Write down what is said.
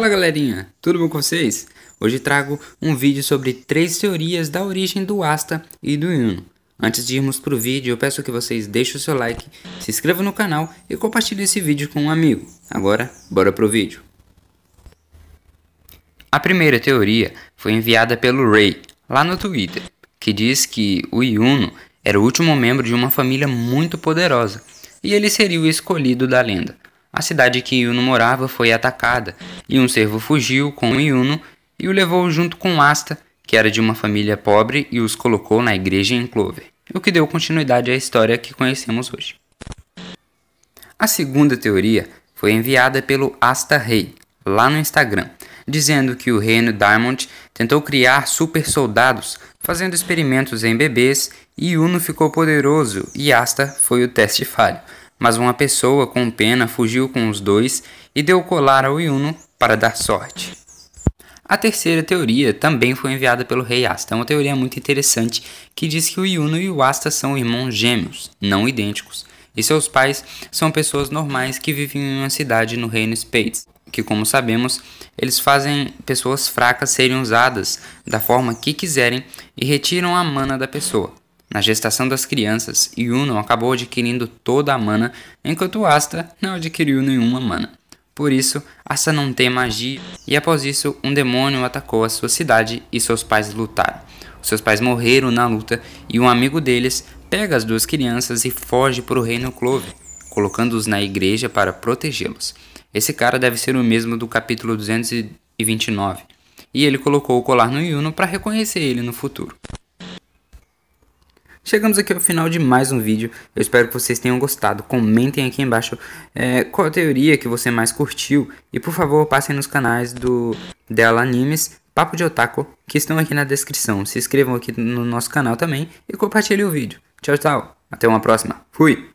Fala galerinha, tudo bom com vocês? Hoje trago um vídeo sobre três teorias da origem do Asta e do Yuno. Antes de irmos pro vídeo, eu peço que vocês deixem o seu like, se inscrevam no canal e compartilhem esse vídeo com um amigo. Agora, bora pro vídeo. A primeira teoria foi enviada pelo Ray, lá no Twitter, que diz que o Yuno era o último membro de uma família muito poderosa, e ele seria o escolhido da lenda a cidade que Yuno morava foi atacada, e um servo fugiu com Yuno e o levou junto com Asta, que era de uma família pobre, e os colocou na igreja em Clover, o que deu continuidade à história que conhecemos hoje. A segunda teoria foi enviada pelo Asta Rei, lá no Instagram, dizendo que o reino Diamond tentou criar super soldados, fazendo experimentos em bebês, e Yuno ficou poderoso e Asta foi o teste falho mas uma pessoa com pena fugiu com os dois e deu colar ao Yuno para dar sorte. A terceira teoria também foi enviada pelo rei Asta, uma teoria muito interessante que diz que o Yuno e o Asta são irmãos gêmeos, não idênticos, e seus pais são pessoas normais que vivem em uma cidade no reino Spades, que como sabemos, eles fazem pessoas fracas serem usadas da forma que quiserem e retiram a mana da pessoa na gestação das crianças Yuno acabou adquirindo toda a mana, enquanto Asta não adquiriu nenhuma mana. Por isso, Asta não tem magia e após isso, um demônio atacou a sua cidade e seus pais lutaram. Seus pais morreram na luta e um amigo deles pega as duas crianças e foge para o reino Clove, colocando-os na igreja para protegê-los. Esse cara deve ser o mesmo do capítulo 229. E ele colocou o colar no Yuno para reconhecer ele no futuro. Chegamos aqui ao final de mais um vídeo. Eu espero que vocês tenham gostado. Comentem aqui embaixo é, qual a teoria que você mais curtiu. E por favor, passem nos canais do Dela Animes, Papo de Otaku, que estão aqui na descrição. Se inscrevam aqui no nosso canal também e compartilhem o vídeo. Tchau, tchau. Até uma próxima. Fui!